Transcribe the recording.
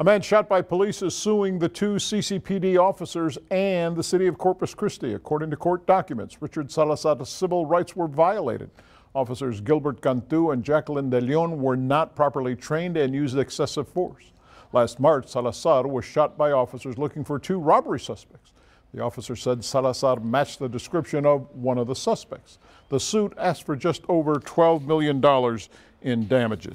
A man shot by police is suing the two CCPD officers and the city of Corpus Christi. According to court documents, Richard Salazar's civil rights were violated. Officers Gilbert Cantu and Jacqueline De Leon were not properly trained and used excessive force. Last March, Salazar was shot by officers looking for two robbery suspects. The officer said Salazar matched the description of one of the suspects. The suit asked for just over $12 million in damages.